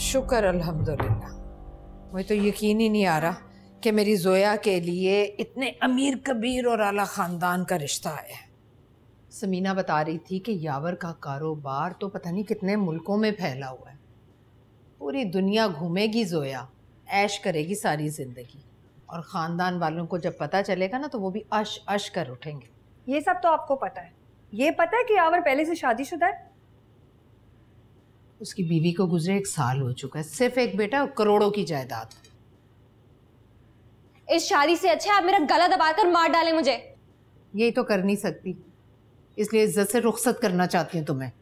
शुक्र अल्हम्दुलिल्लाह मुझे तो यकीन ही नहीं आ रहा कि मेरी जोया के लिए इतने अमीर कबीर और आला ख़ानदान का रिश्ता आया है समीना बता रही थी कि यावर का कारोबार तो पता नहीं कितने मुल्कों में फैला हुआ है पूरी दुनिया घूमेगी जोया ऐश करेगी सारी ज़िंदगी और ख़ानदान वालों को जब पता चलेगा ना तो वो भी अश अश कर उठेंगे ये सब तो आपको पता है ये पता है कि यावर पहले से शादीशुदा है उसकी बीवी को गुजरे एक साल हो चुका है सिर्फ एक बेटा और करोड़ों की जायदाद इस शादी से अच्छा आप मेरा गला दबाकर मार डालें मुझे यही तो कर नहीं सकती इसलिए इज्जत से रुखसत करना चाहती हूँ तुम्हें